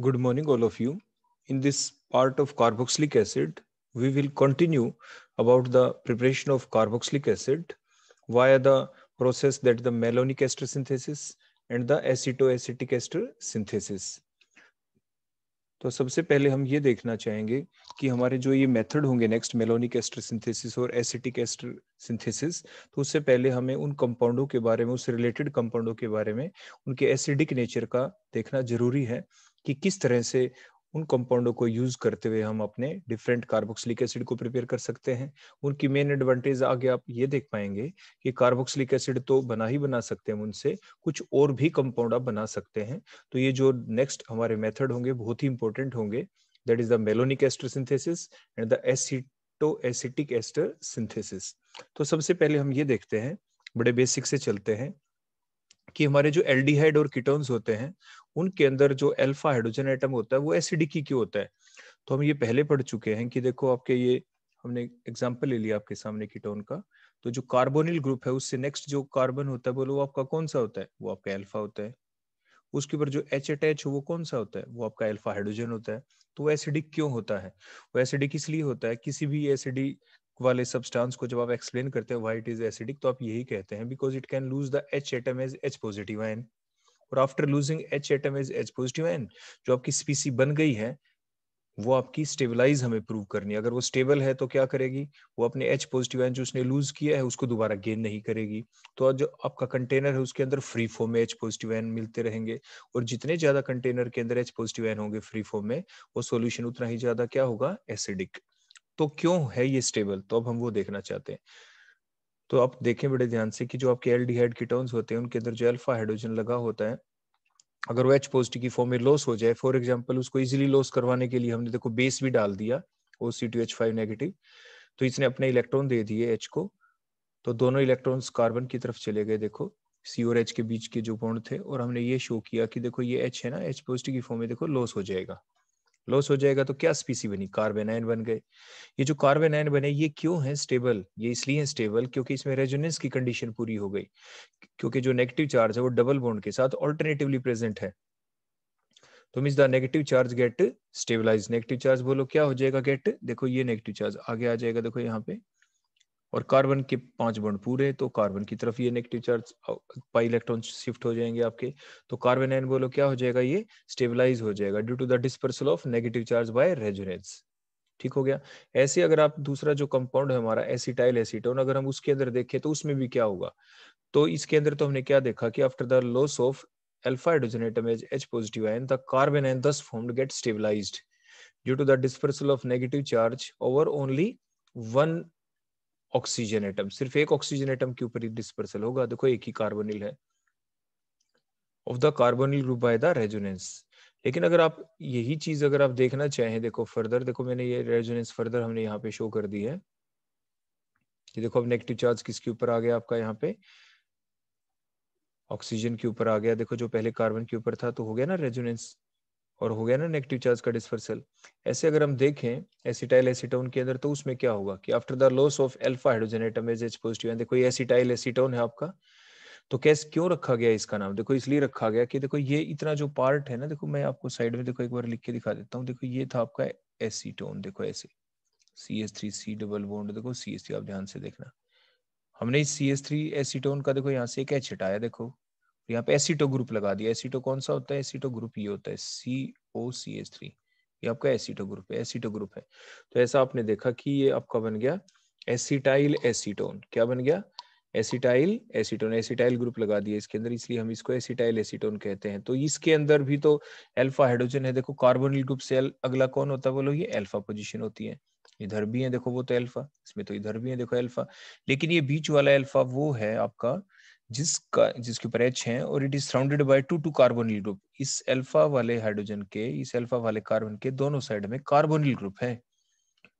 Good morning, all of you. In this part of carboxylic acid, we will continue about the preparation of carboxylic acid via the process that the malonic ester synthesis and the acetoacetic ester synthesis. तो सबसे पहले हम ये देखना चाहेंगे कि हमारे जो ये मेथड होंगे नेक्स्ट मेलोनिक एस्टर सिंथेसिस और एसिटिक एस्टर सिंथेसिस तो उससे पहले हमें उन कंपाउंडों के बारे में उससे रिलेटेड कंपाउंडों के बारे में उनके एसिडिक नेचर का देखना जरूरी है कि किस तरह से उन कंपाउंडों को यूज करते हुए हम अपने डिफरेंट कार्बोक्सिलिक एसिड को प्रिपेयर कर सकते हैं उनकी मेन एडवांटेज आगे आप ये देख पाएंगे कि कार्बोक्सिलिक एसिड तो बना ही बना सकते हैं उनसे कुछ और भी कंपाउंड आप बना सकते हैं तो ये जो नेक्स्ट हमारे मेथड होंगे बहुत ही इंपॉर्टेंट होंगे that is the malonic ester synthesis and the aceto acetic ester synthesis तो सबसे पहले हम ये देखते हैं बड़े बेसिक से चलते हैं कि हमारे जो एल्डिहाइड और कीटोन्स होते हैं उनके अंदर जो अल्फा हाइड्रोजन एटम होता है वो एसिडिक ही क्यों होता है तो हम ये पहले पढ़ चुके हैं कि देखो आपके ये हमने एग्जाम्पल ले लिया आपके सामने कीटोन का तो जो कार्बोनिल ग्रुप है उससे नेक्स्ट जो कार्बन होता है बोलो वो आपका कौन सा होता है वो आपका एल्फा होता है उसके ऊपर जो एच अटैच हो वो कौन सा होता है वो आपका एल्फा हाइड्रोजन होता है तो वो एसिडिक क्यों होता है वो एसिडिक इसलिए होता है किसी भी एसिडी वाले सब्सटेंस को जब आप एक्सप्लेन करते हैं वाई इज एसिडिक तो आप यही कहते हैं because it can lose the H atom as H positive ion और after losing H atom is H positive ion जो आपकी स्पीसी बन गई है वो आपकी स्टेबलाइज हमें प्रूव करनी है अगर वो स्टेबल है तो क्या करेगी वो अपने एच पॉजिटिव एन जो उसने लूज किया है उसको दोबारा गेन नहीं करेगी तो जो आपका कंटेनर है उसके अंदर फ्री फॉर्म में एच पॉजिटिव एन मिलते रहेंगे और जितने ज्यादा कंटेनर के अंदर एच पॉजिटिव एन होंगे फ्री फॉर्म में वो सोल्यूशन उतना ही ज्यादा क्या होगा एसिडिक तो क्यों है ये स्टेबल तो अब हम वो देखना चाहते हैं तो आप देखें बड़े ध्यान से कि जो आपके एल डी कीटोन्स होते हैं उनके अंदर जो अल्फा हाइड्रोजन लगा होता है अगर वो एच पॉजिटिव की फॉर्म में लॉस हो जाए फॉर एग्जाम्पल उसको इजिली लॉस करवाने के लिए हमने देखो बेस भी डाल दिया O C two H five negative तो इसने अपने इलेक्ट्रॉन दे दिए एच को तो दोनों इलेक्ट्रॉन्स कार्बन की तरफ चले गए देखो सी और एच के बीच के जो बॉन्ड थे और हमने ये शो किया कि देखो ये एच है ना एच पॉजिटिव की फॉर्म में देखो लॉस हो जाएगा लॉस हो जाएगा तो क्या स्पीसी बनी कार्बन आयन बन गए ये जो कार्बन आयन बने ये क्यों है स्टेबल ये इसलिए है स्टेबल क्योंकि इसमें रेजोनेंस की कंडीशन पूरी हो गई क्योंकि जो नेगेटिव चार्ज है वो डबल बॉन्ड के साथ ऑल्टरनेटिवली प्रेजेंट है तो mean the negative charge get stabilize negative charge बोलो क्या हो जाएगा गेट देखो ये नेगेटिव चार्ज आगे आ जाएगा देखो यहाँ पे और कार्बन के पांच बॉन्ड पूरे तो कार्बन की तरफ ये negative charge pi electron shift हो जाएंगे आपके तो कार्बन एन बोलो क्या हो जाएगा ये स्टेबलाइज हो जाएगा due to the dispersal of negative charge by resonance ठीक हो गया ऐसे अगर आप दूसरा जो कंपाउंड है हमारा एसिटाइल एसिटोन अगर हम उसके अंदर देखें तो उसमें भी क्या होगा तो इसके अंदर तो हमने क्या देखा कि after the loss of alpha hydrogen atom as H positive ion the carbanion thus formed get stabilized due to the dispersal of negative charge over only one oxygen atom सिर्फ एक ऑक्सीजन एटम के ऊपर ही dispersal होगा देखो एक ही carbonyl है of the carbonyl group by the resonance लेकिन अगर आप यही चीज अगर आप देखना चाहें देखो फर्दर देखो मैंने ये रेजोनेंस फर्दर हमने यहाँ पे शो कर दी है ये देखो अब नेगेटिव चार्ज किसके ऊपर आ गया आपका यहाँ पे ऑक्सीजन के ऊपर आ गया देखो जो पहले कार्बन के ऊपर था तो हो गया ना रेजोनेंस और हो गया ना नेगेटिव चार्ज का डिस्पर्सल ऐसे अगर हम देखें एसिटाइल एसीटोन के अंदर तो उसमें क्या होगा कि after the loss of alpha hydrogen atom hydrogen atom as H positive देखो ये एसिटाइल एसीटोन है आपका तो कैस क्यों रखा गया इसका नाम देखो इसलिए रखा गया कि देखो ये इतना जो पार्ट है ना देखो मैं आपको साइड में देखो एक बार लिख के दिखा देता हूँ देखो ये था आपका एसीटोन देखो ऐसे C S three C double bond देखो सी एस थ्री आप ध्यान से देखना हमने इस सी एस थ्री एसीटोन का देखो यहाँ से एक एच हटाया देखो तो यहाँ पे एसीटो ग्रुप लगा दिया एसीटो कौन सा होता है एसीटो ग्रुप ये होता है सी ओ सी एस थ्री ये आपका एसीटो ग्रुप है एसीटो ग्रुप है तो ऐसा आपने देखा कि ये आपका बन गया एसीटाइल एसीटोन क्या बन गया एसिटाइल एसीटोन एसिटाइल ग्रुप लगा दिया इसके अंदर इसलिए हम इसको एसिटाइल एसीटोन कहते हैं तो इसके अंदर भी तो अल्फा हाइड्रोजन है देखो कार्बन ग्रुप से अगला कौन होता है बोलो ये अल्फा पोजीशन होती है इधर भी है देखो वो तो अल्फा इसमें तो इधर भी है देखो अल्फा लेकिन ये बीच वाला अल्फा वो है आपका जिसका जिसके ऊपर एच है और it is surrounded by two two carbonyl group इस अल्फा वाले हाइड्रोजन के इस अल्फा वाले कार्बन के दोनों साइड में कार्बोनिल ग्रुप है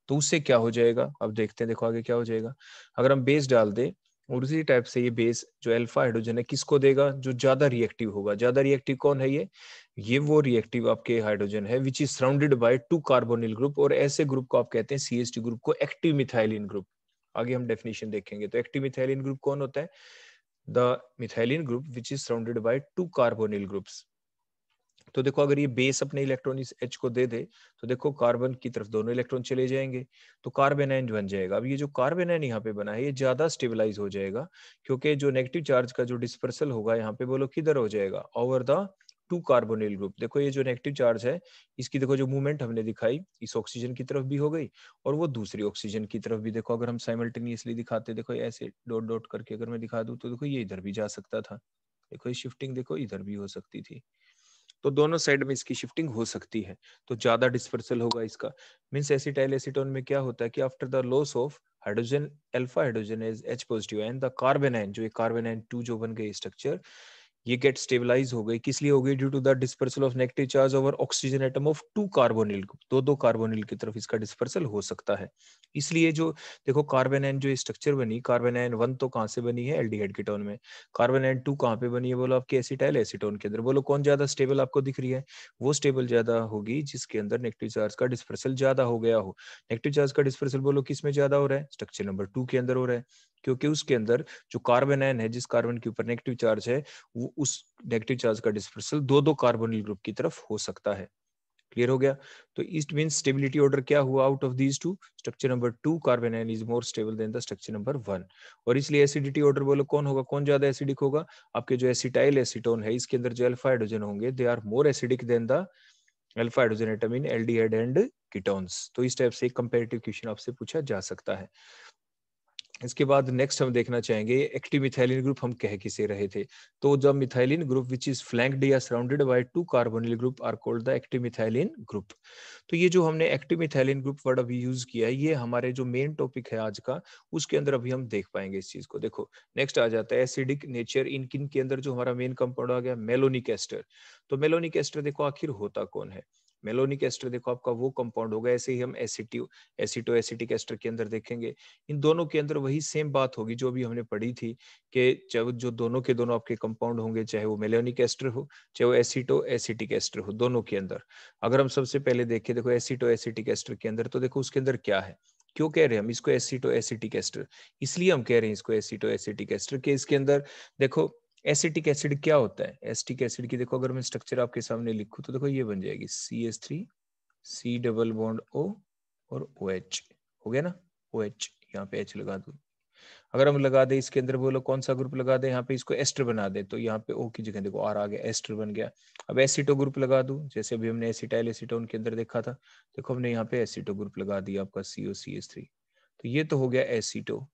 तो उससे क्या हो जाएगा अब देखते हैं देखो आगे क्या हो जाएगा अगर हम बेस डाल दे और उसी टाइप से ये बेस जो अल्फा हाइड्रोजन है किसको देगा जो ज्यादा रिएक्टिव होगा ज्यादा रिएक्टिव कौन है ये ये वो रिएक्टिव आपके हाइड्रोजन है which is surrounded by two carbonyl group और ऐसे ग्रुप को आप कहते हैं सीएसटी ग्रुप को एक्टिव मिथाइलिन ग्रुप आगे हम डेफिनेशन देखेंगे तो एक्टिव मिथाइलिन ग्रुप कौन होता है the methylene group which is surrounded by two carbonyl groups तो देखो अगर ये बेस अपने इलेक्ट्रॉन इस एच को दे दे तो देखो कार्बन की तरफ दोनों इलेक्ट्रॉन चले जाएंगे तो कार्बन एन बन जाएगा अब ये जो कार्बन एन यहाँ पे बना है ये ज्यादा स्टेबलाइज हो जाएगा क्योंकि जो नेगेटिव चार्ज का जो डिस्पर्सल होगा यहाँ पे बोलो किधर हो जाएगा over the two carbonyl group देखो ये जो नेगेटिव चार्ज है इसकी देखो जो मूवमेंट हमने दिखाई इस ऑक्सीजन की तरफ भी हो गई और वो दूसरी ऑक्सीजन की तरफ भी देखो अगर हम साइमल्टेनियसली दिखाते देखो ऐसे डॉट डॉट करके अगर मैं दिखा दूं तो देखो ये इधर भी जा सकता था देखो ये शिफ्टिंग देखो इधर भी हो सकती थी तो दोनों साइड में इसकी शिफ्टिंग हो सकती है तो ज्यादा डिस्पर्सल होगा इसका मीन्स एसिटाइल एसिटोन में क्या होता है कि after the loss of hydrogen alpha hydrogen is H positive and the carbanion जो कार्बेनाइन टू जो बन गए स्ट्रक्चर ये गेट स्टेबलाइज हो गई किस लिए हो गई due to the dispersal of negative charge over oxygen atom of two carbonyl दो दो कार्बोनिल की तरफ इसका डिस्पर्सल हो सकता है इसलिए जो देखो कार्बन एन जो स्ट्रक्चर बनी कार्बन एन वन तो कहाँ से बनी है एल डी कीटोन में कार्बन एन टू कहाँ पे बनी है बोलो आपके एसिटाइल एसिटोन के अंदर बोलो कौन ज्यादा स्टेबल आपको दिख रही है वो स्टेबल ज्यादा होगी जिसके अंदर नेगेटिव चार्ज का डिस्पर्सल ज्यादा हो गया हो नेगेटिव चार्ज का डिस्पर्सल बोलो किस में ज्यादा हो रहा है स्ट्रक्चर नंबर टू के अंदर हो रहा है क्योंकि उसके अंदर जो कार्बन आयन है जिस कार्बन के ऊपर नेगेटिव चार्ज है वो उस नेगेटिव चार्ज का डिस्पर्सल दो दो कार्बन ग्रुप की तरफ हो सकता है क्लियर हो गया तो इस्ट मीन स्टेबिलिटी ऑर्डर क्या हुआ out of these two structure number two carbanion is more stable than the structure number one और इसलिए एसिडिटी ऑर्डर बोलो कौन होगा कौन ज्यादा एसिडिक होगा आपके जो एसिटाइल एसिटोन है इसके अंदर जो अल्फा हाइड्रोजन होंगे they are more acidic than the alpha hydrogen atom in aldehyde and ketones तो इस टाइप से कंपेरेटिव क्वेश्चन आपसे पूछा जा सकता है इसके बाद नेक्स्ट हम देखना चाहेंगे एक्टिव मिथाइलिन ग्रुप हम कह किसे रहे थे तो जब methylene group which is flanked या surrounded by two carbonyl group are called the active methylene group तो ये जो हमने एक्टिव मिथाइलिन ग्रुप वर्ड अभी यूज किया है ये हमारे जो मेन टॉपिक है आज का उसके अंदर अभी हम देख पाएंगे इस चीज को देखो नेक्स्ट आ जाता है एसिडिक नेचर इन किन के अंदर जो हमारा मेन कंपाउंड आ गया मेलोनिक एस्टर तो मेलोनिक एस्टर देखो आखिर होता कौन है मेलोनिक एस्टर देखो आपका वो कंपाउंड होगा ऐसे ही हम एसिटी एसिटो एसिटिक एस्टर के अंदर देखेंगे इन दोनों के अंदर वही सेम बात होगी जो अभी हमने पढ़ी थी कि चाहे जो दोनों के दोनों आपके कंपाउंड होंगे चाहे वो मेलोनिक एस्टर हो चाहे वो एसिटो एसिटिक एस्टर हो दोनों के अंदर अगर हम सबसे पहले देखें देखो एसिटो एसिटिक एस्टर के अंदर तो देखो उसके अंदर क्या है क्यों कह रहे हैं हम इसको एसिटो एसिटिक एस्टर इसलिए हम कह रहे हैं इसको एसिटो एसिटिक एस्टर के इसके अंदर देखो एसिटिक एसिड क्या होता है एसिटिक एसिड की देखो अगर मैं स्ट्रक्चर आपके सामने लिखूं तो देखो ये बन जाएगी C S three C double bond O और ओ एच हो गया ना ओ एच यहाँ पे एच लगा दू अगर हम लगा दे इसके अंदर बोलो कौन सा ग्रुप लगा दे यहाँ पे इसको एस्टर बना दे तो यहाँ पे ओ की जगह देखो आर आ गया एस्टर बन गया अब एसिटो ग्रुप लगा दू जैसे अभी हमने एसिटाइल एसिटोन के अंदर देखा था देखो हमने यहाँ पे एसिटो ग्रुप लगा दिया आपका सीओ सी एस थ्री तो ये तो हो गया एसिटो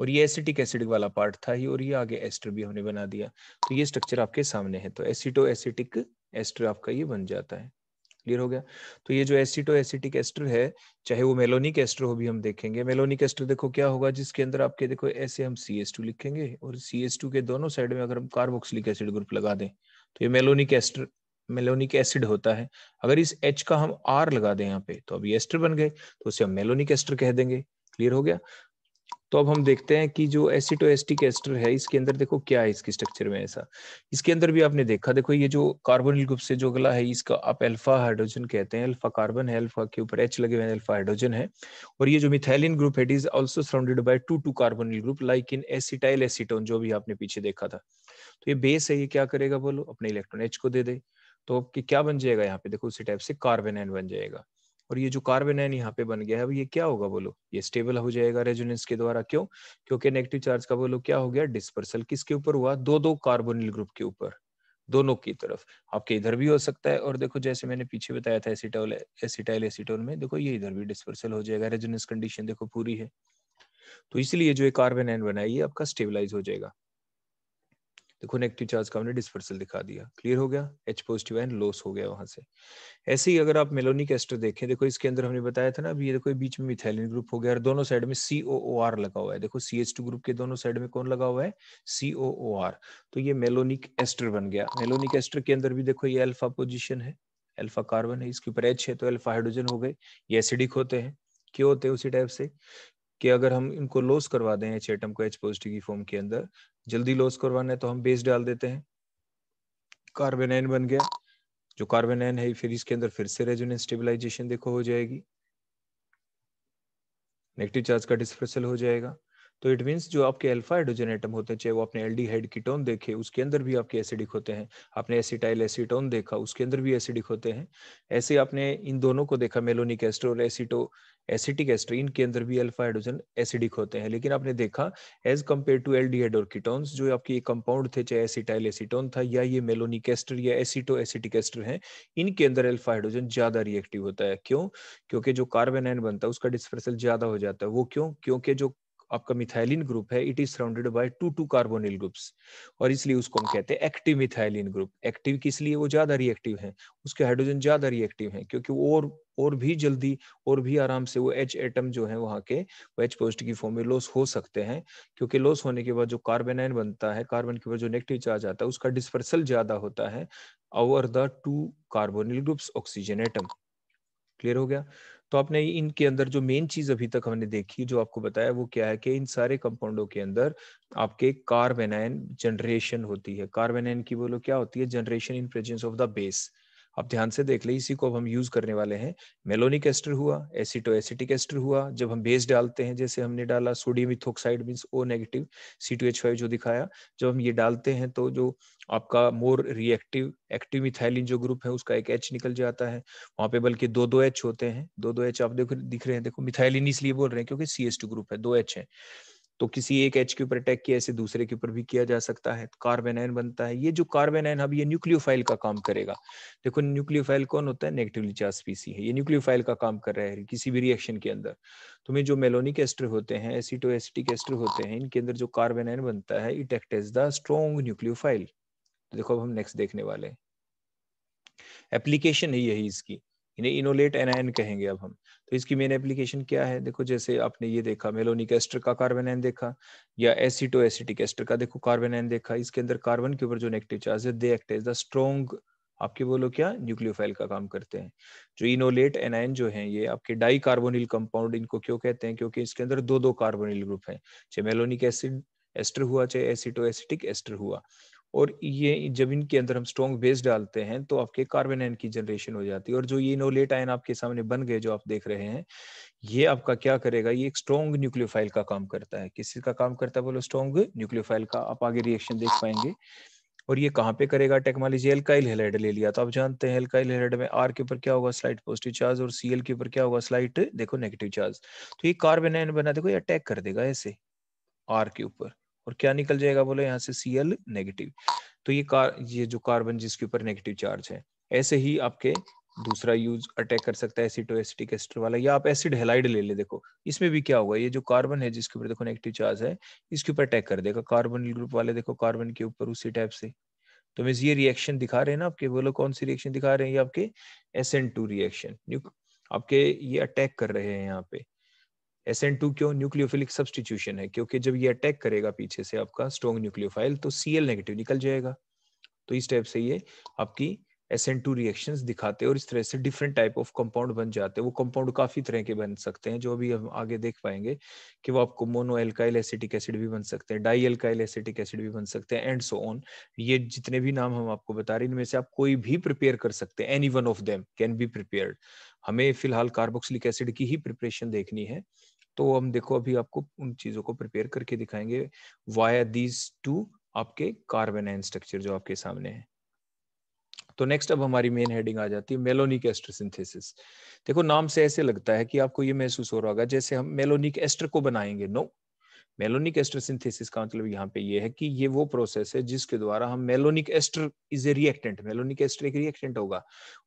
और ये एसिटिक एसिड वाला पार्ट था ही और ये आगे एस्टर भी हमने बना दिया तो ये स्ट्रक्चर आपके सामने है तो एसिटो एसिटिक एस्टर आपका ये बन जाता है क्लियर हो गया तो ये जो एसिटो एसिटिक एस्टर है चाहे वो मेलोनिक एस्टर हो भी हम देखेंगे मेलोनिक एस्टर देखो क्या होगा जिसके अंदर आपके देखो ऐसे हम सी एस टू लिखेंगे और सी एस टू के दोनों साइड में अगर हम कार्बोक्सिलिक एसिड ग्रुप लगा दें तो ये मेलोनिक एस्टर मेलोनिक एसिड होता है अगर इस एच का हम आर लगा दें यहाँ पे तो अभी एस्टर बन गए तो उसे हम मेलोनिक एस्टर कह देंगे क्लियर हो गया तो अब हम देखते हैं कि जो एसिटोएस्टिक एस्टर है इसके अंदर देखो क्या है इसके स्ट्रक्चर में ऐसा इसके अंदर भी आपने देखा देखो ये जो कार्बन ग्रुप से जो गला है इसका आप अल्फा हाइड्रोजन कहते हैं अल्फा कार्बन है अल्फा के ऊपर एच लगे हुए हैं अल्फा हाइड्रोजन है और ये जो मिथाइलिन ग्रुप है it is also surrounded by two two carbon group like in acetyl acetone जो भी आपने पीछे देखा था तो ये बेस है ये क्या करेगा बोलो अपने इलेक्ट्रॉन एच को दे दे तो क्या बन जाएगा यहाँ पे देखो उसी टाइप से कार्बन एन बन जाएगा और ये जो कार्बन है यहाँ पे बन गया है अब ये क्या होगा बोलो ये स्टेबल हो जाएगा रेजोनेंस के द्वारा क्यों क्योंकि नेगेटिव चार्ज का बोलो क्या हो गया डिस्पर्सल किसके ऊपर हुआ दो दो कार्बोनिल ग्रुप के ऊपर दोनों की तरफ आपके इधर भी हो सकता है और देखो जैसे मैंने पीछे बताया था एसिटाइल एसिटाइल एसिटोन में देखो ये इधर भी डिस्पर्सल हो जाएगा रेजोनेंस कंडीशन देखो पूरी है तो इसलिए जो ये कार्बन एन बना है ये आपका स्टेबलाइज हो जाएगा देखो नेगेटिव चार्ज का हमने डिस्पर्सल दिखा दिया क्लियर हो गया एच पॉजिटिव एंड लॉस हो गया वहां से ऐसे ही अगर आप मेलोनिक एस्टर देखें देखो इसके अंदर हमने बताया था ना अभी ये देखो बीच में मिथैलिन ग्रुप हो गया और दोनों साइड में सी ओ ओ आर लगा हुआ है देखो सी एच टू ग्रुप के दोनों साइड में कौन लगा हुआ है सी ओ ओ आर तो ये मेलोनिक एस्टर बन गया मेलोनिक एस्टर के अंदर भी देखो ये अल्फा पोजिशन है अल्फा कार्बन है इसके ऊपर एच है तो अल्फा हाइड्रोजन हो गए ये एसिडिक होते हैं क्यों होते हैं उसी टाइप से कि अगर हम इनको लॉस करवा दें एच एटम को एच पॉजिटिव की फॉर्म के अंदर जल्दी लॉस करवाना है तो हम बेस डाल देते हैं कार्बन एन बन गया जो कार्बन एन है फिर इसके अंदर फिर से रेजोनेंस स्टेबलाइजेशन देखो हो जाएगी नेगेटिव चार्ज का डिस्पर्सल हो जाएगा तो इट मीन्स जो आपके अल्फा हाइड्रोजन एटम होते हैं चाहे वो आपने एल्डिहाइड टोन देखे उसके अंदर भी आपके एसिडिक होते हैं आपने एसिटाइल एसिटोन देखा उसके अंदर भी एसिडिक होते हैं ऐसे आपने इन दोनों को देखा मेलोनिक एस्ट्रो और एसिटो एसिटिक एस्ट्रो इनके अंदर भी अल्फा हाइड्रोजन एसिडिक होते हैं लेकिन आपने देखा एज कम्पेयर टू एल्डिहाइड और कीटोन्स जो आपके ये कंपाउंड थे चाहे एसिटाइल एसिटोन था या ये मेलोनिक एस्टर या एसिटो एसिटिक एस्टर है इनके अंदर अल्फा हाइड्रोजन ज्यादा रिएक्टिव होता है क्यों क्योंकि जो कार्बन एन बनता है उसका डिस्प्रेसल ज्यादा हो जाता है वो क्यों क्योंकि जो आपका मिथाइलिन ग्रुप है it is surrounded by two two carbonyl groups और इसलिए उसको हम कहते हैं एक्टिव मिथाइलिन ग्रुप एक्टिव किस लिए वो ज्यादा रिएक्टिव है उसके हाइड्रोजन ज्यादा रिएक्टिव है क्योंकि और और भी जल्दी और भी आराम से वो एच एटम जो है वहां के वो एच पॉजिटिव की फॉर्म में लॉस हो सकते हैं क्योंकि लॉस होने के बाद जो कार्बन आयन बनता है कार्बन के बाद जो नेगेटिव चार्ज आता है उसका डिस्पर्सल ज्यादा होता है over the two carbonyl groups oxygen atom clear हो गया तो आपने इनके अंदर जो मेन चीज अभी तक हमने देखी जो आपको बताया वो क्या है कि इन सारे कंपाउंडों के अंदर आपके कार्बेनाइन जनरेशन होती है कार्बेनाइन की बोलो क्या होती है generation in presence of the base आप ध्यान से देख ले इसी को अब हम यूज करने वाले हैं मेलोनिक एस्टर हुआ एसिटो एसिटिक एस्टर हुआ जब हम बेस डालते हैं जैसे हमने डाला sodium ethoxide mean O negative C two H five जो दिखाया जब हम ये डालते हैं तो जो आपका मोर रिएक्टिव एक्टिव मिथाइलिन जो ग्रुप है उसका एक एच निकल जाता है वहां पे बल्कि दो दो एच होते हैं दो दो एच आप देखो दिख रहे हैं देखो मिथाइलिन इसलिए बोल रहे हैं क्योंकि सी एस टू ग्रुप है दो एच है तो किसी एक एच के ऊपर अटैक किया ऐसे दूसरे के ऊपर भी किया जा सकता है कार्बन आयन बनता है ये जो कार्बन आयन अब ये न्यूक्लियोफाइल का काम करेगा देखो न्यूक्लियोफाइल कौन होता है नेगेटिवली चार्ज पीसी है ये न्यूक्लियोफाइल का काम कर रहा है किसी भी रिएक्शन के अंदर तुम्हें जो मेलोनिक एस्टर होते हैं एसिटो एसिटिक एस्टर होते हैं इनके अंदर जो कार्बन आयन बनता है it act as the strong nucleophile देखो अब हम नेक्स्ट देखने वाले एप्लीकेशन है यही इसकी इन्हें इनोलेट एनायन कहेंगे अब हम तो इसकी मेन एप्लीकेशन क्या है देखो जैसे आपने ये देखा मेलोनिक एस्टर का कार्बन एन देखा या एसिटो एसिटिक एस्टर का देखो कार्बन एन देखा इसके अंदर कार्बन के ऊपर जो नेगेटिव चार्ज है they act as the strong आपके बोलो क्या न्यूक्लियोफाइल का काम करते हैं जो इनोलेट एनायन जो है ये आपके डाई कार्बोनिल कंपाउंड इनको क्यों कहते हैं क्योंकि इसके अंदर दो दो कार्बोनिल ग्रुप है चाहे मेलोनिक एसिड एस्टर हुआ चाहे एसिटो एसिटिक एस्टर हुआ और ये जब इनके अंदर हम स्ट्रॉन्ग बेस डालते हैं तो आपके कार्बन आयन की जनरेशन हो जाती है और जो ये इनोलेट आयन आपके सामने बन गए जो आप देख रहे हैं ये आपका क्या करेगा ये एक स्ट्रॉन्ग न्यूक्लियोफाइल का काम करता है किसी का काम करता है बोलो स्ट्रॉन्ग न्यूक्लियोफाइल का आप आगे रिएक्शन देख पाएंगे और ये कहाँ पे करेगा टेक्नोलॉजी एलकाइल एल्काइल हेलाइड ले लिया तो आप जानते हैं एल्काइल हेलाइड में आर के ऊपर क्या होगा स्लाइट पॉजिटिव चार्ज और सीएल के ऊपर क्या होगा स्लाइट देखो नेगेटिव चार्ज तो ये कार्बन आयन बना देखो ये अटैक कर देगा ऐसे आर के ऊपर और क्या निकल जाएगा बोले यहाँ से सी एल नेगेटिव तो ये कार ये जो कार्बन जिसके ऊपर नेगेटिव चार्ज है ऐसे ही आपके दूसरा यूज अटैक कर सकता है एसिटो एसिटिक एस्टर वाला या आप एसिड हेलाइड ले ले देखो इसमें भी क्या होगा ये जो कार्बन है जिसके ऊपर देखो नेगेटिव चार्ज है इसके ऊपर अटैक कर देगा कार्बन ग्रुप वाले देखो कार्बन के ऊपर उसी टाइप से तो मीन ये रिएक्शन दिखा रहे हैं ना आपके बोलो कौन सी रिएक्शन दिखा रहे हैं ये आपके एस एन टू रिएक्शन आपके ये अटैक कर रहे हैं यहाँ पे एस एन टू क्यों न्यूक्लियोफिलिक सब्सटीट्यूशन है क्योंकि जब ये अटैक करेगा पीछे से आपका स्ट्रॉन्ग न्यूक्लियोफाइल तो सी एल नेगेटिव निकल जाएगा तो इस टाइप से ये आपकी एस एन टू रिएक्शन दिखाते और इस तरह से डिफरेंट टाइप ऑफ कंपाउंड बन जाते हैं वो कंपाउंड काफी तरह के बन सकते हैं जो अभी हम आगे देख पाएंगे कि वो आपको मोनो एल्काइल एसिटिक एसिड भी बन सकते हैं डाई एल्काइल एसिटिक एसिड भी बन सकते हैं एंड सो ऑन ये जितने भी नाम हम आपको बता रहे हैं इनमें से आप कोई भी प्रिपेयर कर सकते हैं any one of them can be prepare हमें फिलहाल कार्बोक्सिलिक एसिड की ही प्रिपरेशन देखनी है तो हम देखो अभी आपको उन चीज़ों को प्रिपेयर करके दिखाएंगे वाया दीज टू आपके कार्बन एन स्ट्रक्चर जो आपके सामने है तो नेक्स्ट अब हमारी मेन हेडिंग आ जाती है मेलोनिक एस्टर सिंथेसिस देखो नाम से ऐसे लगता है कि आपको ये महसूस हो रहा होगा जैसे हम मेलोनिक एस्टर को बनाएंगे नो मेलोनिक एस्टर सिंथेसिस का मतलब यहाँ पे ये है कि ये वो प्रोसेस है जिसके द्वारा हम malonic ester is a reactant malonic ester एक रिएक्टेंट होगा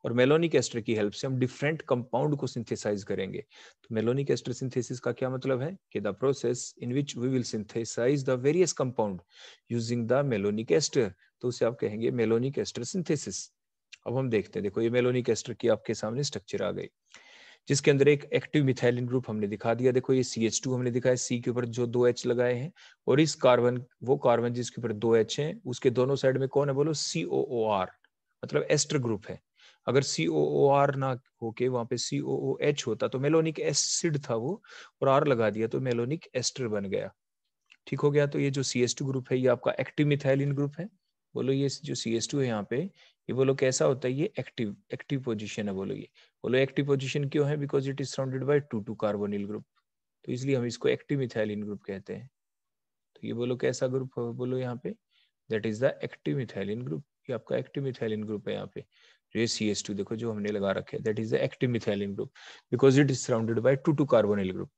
और मेलोनिक एस्टर की हेल्प से हम डिफरेंट कंपाउंड को सिंथेसाइज करेंगे तो मेलोनिक एस्टर सिंथेसिस का क्या मतलब है कि the process in which we will synthesize the various compound using the malonic ester तो उसे आप कहेंगे मेलोनिक एस्टर सिंथेसिस अब हम देखते हैं देखो ये मेलोनिक एस्टर की आपके सामने स्ट्रक्चर आ गई जिसके अंदर एक एक्टिव मिथाइलिन ग्रुप हमने दिखा दिया देखो ये सी एच टू हमने दिखाया सी के ऊपर जो दो एच लगाए हैं और इस कार्बन वो कार्बन जिसके ऊपर दो एच है उसके दोनों साइड में कौन है बोलो सी ओ ओ आर मतलब एस्टर ग्रुप है अगर सी ओ ओ आर ना होके वहां पे सी ओ ओ एच होता तो मेलोनिक एसिड था वो और आर लगा दिया तो मेलोनिक एस्टर बन गया ठीक हो गया तो ये जो सी एस टू ग्रुप है ये आपका एक्टिव मिथाइलिन ग्रुप है बोलो ये जो सी एस टू है यहाँ पे ये बोलो कैसा होता है ये एक्टिव एक्टिव पोजीशन है बोलो ये बोलो एक्टिव पोजीशन क्यों है because it is surrounded by two two carbonyl group तो इसलिए हम इसको एक्टिव मिथाइलिन ग्रुप कहते हैं तो ये बोलो कैसा ग्रुप बोलो यहाँ पे that is the active methylene group ये आपका एक्टिव मिथाइलिन ग्रुप है यहाँ पे ये सी एस टू देखो जो हमने लगा रखे that is the active methylene group because it is surrounded by two two carbonyl group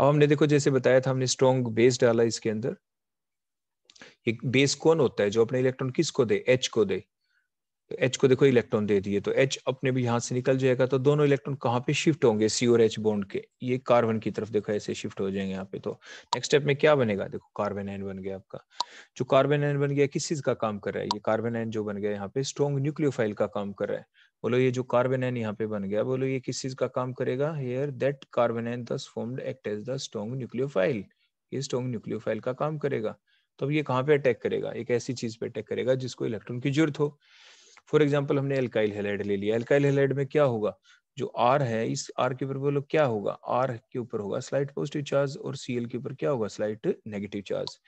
अब हमने देखो जैसे बताया था हमने स्ट्रॉन्ग बेस डाला इसके अंदर एक बेस कौन होता है जो अपने इलेक्ट्रॉन किसको दे एच को दे तो एच को देखो इलेक्ट्रॉन दे दिए तो एच अपने भी यहां से निकल जाएगा तो दोनों इलेक्ट्रॉन कहाँ पे शिफ्ट होंगे सी और एच बॉन्ड के ये कार्बन की तरफ देखो ऐसे शिफ्ट हो जाएंगे यहाँ पे तो नेक्स्ट स्टेप में क्या बनेगा देखो कार्बन एन बन गया आपका जो कार्बन एन बन गया किस चीज का काम कर रहा है ये कार्बन एन जो बन गया यहाँ पे स्ट्रॉन्ग न्यूक्लियोफाइल का काम कर रहा है बोलो ये जो कार्बन एन यहाँ पे बन गया बोलो ये किस चीज का काम करेगा here that carbanion thus formed act as the strong nucleophile ये स्ट्रॉन्ग न्यूक्लियोफाइल का काम करेगा तो अब ये कहाँ पे अटैक करेगा एक ऐसी चीज पे अटैक करेगा जिसको इलेक्ट्रॉन की जरूरत हो फॉर एग्जाम्पल हमने एल्काइल हेलाइड ले लिया एल्काइल हेलाइड में क्या होगा जो R है इस R के ऊपर बोलो क्या होगा R के ऊपर होगा स्लाइट पॉजिटिव चार्ज और Cl के ऊपर क्या होगा स्लाइट नेगेटिव चार्ज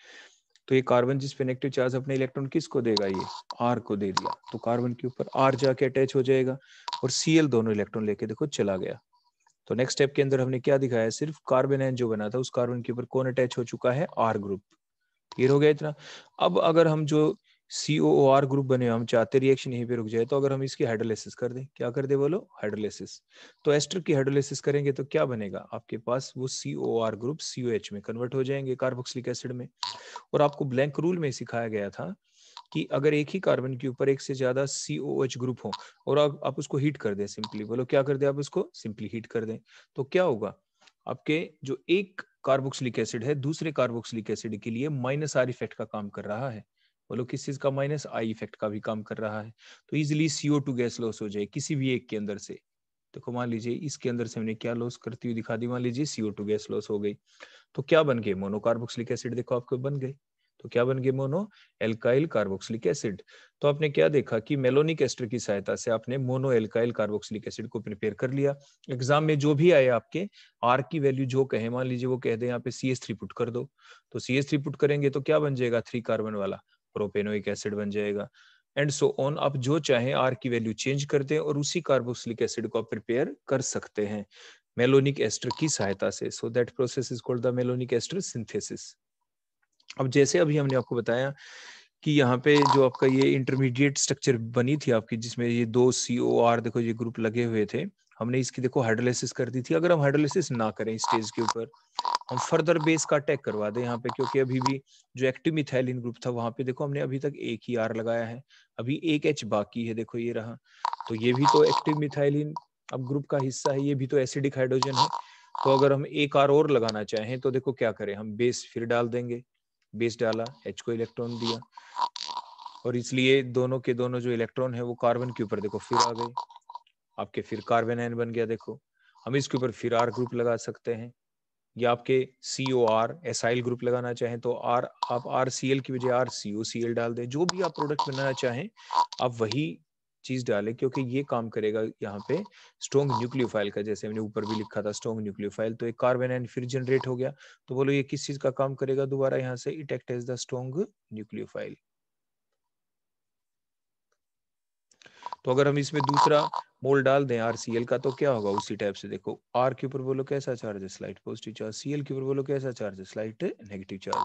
तो ये कार्बन जिस पे नेगेटिव चार्ज अपने इलेक्ट्रॉन किसको देगा ये R को दे दिया तो कार्बन के ऊपर R जाके अटैच हो जाएगा और Cl दोनों इलेक्ट्रॉन लेके देखो चला गया तो नेक्स्ट स्टेप के अंदर हमने क्या दिखाया सिर्फ कार्बन एन जो बना था उस कार्बन के ऊपर कौन अटैच हो चुका है आर ग्रुप क्लियर हो गया इतना अब अगर हम जो सी ओ ओ आर ग्रुप बने हम चाहते रिएक्शन यहीं पे रुक जाए तो अगर हम इसकी हाइड्रोलिसिस कर दें क्या कर दे बोलो हाइड्रोलिसिस तो एस्टर की हाइड्रोलिसिस करेंगे तो क्या बनेगा आपके पास वो C O R group C O H में कन्वर्ट हो जाएंगे कार्बोक्सिलिक एसिड में और आपको ब्लैंक रूल में सिखाया गया था कि अगर एक ही कार्बन के ऊपर एक से ज्यादा सी ओ एच ग्रुप हो और आप, आप उसको हीट कर दें सिंपली बोलो क्या कर दे आप उसको सिंपली हीट कर दें तो क्या होगा आपके जो एक कार्बोक्सिलिक एसिड है दूसरे कार्बोक्सिलिक एसिड के लिए माइनस आर इफेक्ट का काम कर रहा है वो लोग किस चीज का माइनस आई इफेक्ट का भी काम कर रहा है तो easily CO two gas loss हो जाए किसी भी एक के अंदर से देखो मान लीजिए इसके अंदर से हमने क्या लॉस करती हुई दिखा दी मान लीजिए सीओ टू गैस लॉस हो गई तो क्या बन गए मोनोकार्बोक्सिलिक एसिड देखो आपको बन गए तो क्या बन गए मोनो एल्काइल कार्बोक्सिलिक एसिड तो आपने क्या देखा कि मेलोनिक एस्टर की सहायता से आपने मोनो एल्काइल कार्बोक्सिलिक एसिड को प्रिपेयर कर लिया एग्जाम में जो भी आए आपके आर की वैल्यू जो कहे मान लीजिए वो कह दे यहाँ पे सी एस थ्री पुट कर दो तो सी एस थ्री पुट करेंगे तो क्या बन जाएगा थ्री कार्बन वाला प्रोपेनोइक एसिड बन जाएगा एंड सो ऑन आप जो चाहे आर की वैल्यू चेंज करते हैं और उसी कार्बोक्सिलिक एसिड को आप प्रिपेयर कर सकते हैं मेलोनिक एस्टर की सहायता से so that process is called the malonic ester synthesis अब जैसे अभी हमने आपको बताया कि यहाँ पे जो आपका ये इंटरमीडिएट स्ट्रक्चर बनी थी आपकी जिसमें ये दो सी ओ आर देखो ये ग्रुप लगे हुए थे हमने इसकी देखो हाइड्रोलिसिस कर दी थी अगर हम हाइड्रोलिसिस ना करें स्टेज के ऊपर हम फर्दर बेस का अटैक करवा दे यहाँ पे क्योंकि अभी भी जो एक्टिव मिथाइलिन ग्रुप था वहां पे देखो हमने अभी तक एक ही आर लगाया है अभी एक एच बाकी है देखो ये रहा तो ये भी तो एक्टिव मिथाइलिन अब ग्रुप का हिस्सा है ये भी तो एसिडिक हाइड्रोजन है तो अगर हम एक आर और लगाना चाहें तो देखो क्या करें हम बेस फिर डाल देंगे बेस डाला एच को इलेक्ट्रॉन दिया और इसलिए दोनों के दोनों जो इलेक्ट्रॉन है वो कार्बन के ऊपर देखो फिर आ गए आपके फिर कार्बन बन गया देखो हम इसके ऊपर फिर आर ग्रुप लगा सकते हैं या आपके सी ओ आर आईल ग्रुप लगाना चाहें तो आर आप आर सी एल की बजाय are C O C L डाल दें जो भी आप प्रोडक्ट बनाना चाहें आप वही चीज डालें क्योंकि ये काम करेगा यहाँ पे स्ट्रॉन्ग न्यूक्लियोफाइल का जैसे हमने ऊपर भी लिखा था स्ट्रॉन्ग न्यूक्लियोफाइल तो एक कार्बन एंड फिर जनरेट हो गया तो बोलो ये किस चीज का काम करेगा दोबारा यहाँ से it act as the strong nucleophile तो अगर हम इसमें दूसरा मोल डाल दें आर सी एल का तो क्या होगा उसी टाइप से देखो आर के ऊपर बोलो कैसा चार्ज है slight positive charge C L के ऊपर बोलो कैसा चार्ज है स्लाइट नेगेटिव चार्ज